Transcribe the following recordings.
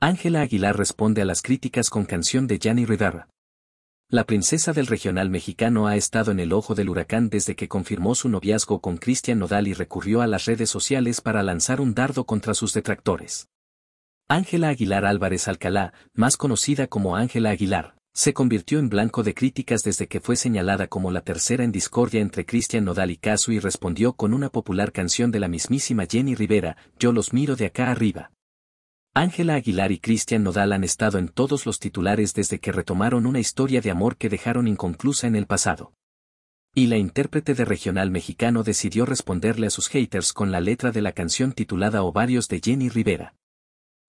Ángela Aguilar responde a las críticas con canción de Jenny Rivera. La princesa del regional mexicano ha estado en el ojo del huracán desde que confirmó su noviazgo con Cristian Nodal y recurrió a las redes sociales para lanzar un dardo contra sus detractores. Ángela Aguilar Álvarez Alcalá, más conocida como Ángela Aguilar, se convirtió en blanco de críticas desde que fue señalada como la tercera en discordia entre Cristian Nodal y Casu y respondió con una popular canción de la mismísima Jenny Rivera, Yo los miro de acá arriba. Ángela Aguilar y Cristian Nodal han estado en todos los titulares desde que retomaron una historia de amor que dejaron inconclusa en el pasado. Y la intérprete de regional mexicano decidió responderle a sus haters con la letra de la canción titulada Ovarios de Jenny Rivera.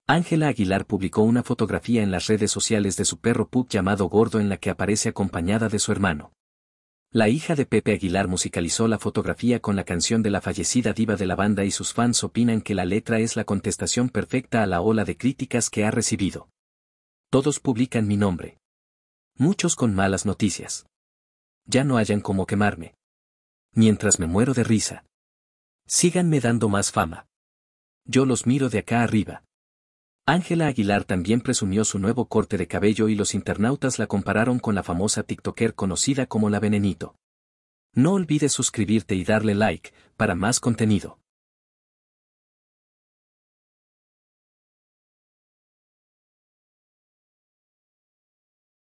Ángela Aguilar publicó una fotografía en las redes sociales de su perro Pug llamado Gordo en la que aparece acompañada de su hermano. La hija de Pepe Aguilar musicalizó la fotografía con la canción de la fallecida diva de la banda y sus fans opinan que la letra es la contestación perfecta a la ola de críticas que ha recibido. Todos publican mi nombre. Muchos con malas noticias. Ya no hayan cómo quemarme. Mientras me muero de risa. Síganme dando más fama. Yo los miro de acá arriba. Ángela Aguilar también presumió su nuevo corte de cabello y los internautas la compararon con la famosa TikToker conocida como la Venenito. No olvides suscribirte y darle like para más contenido.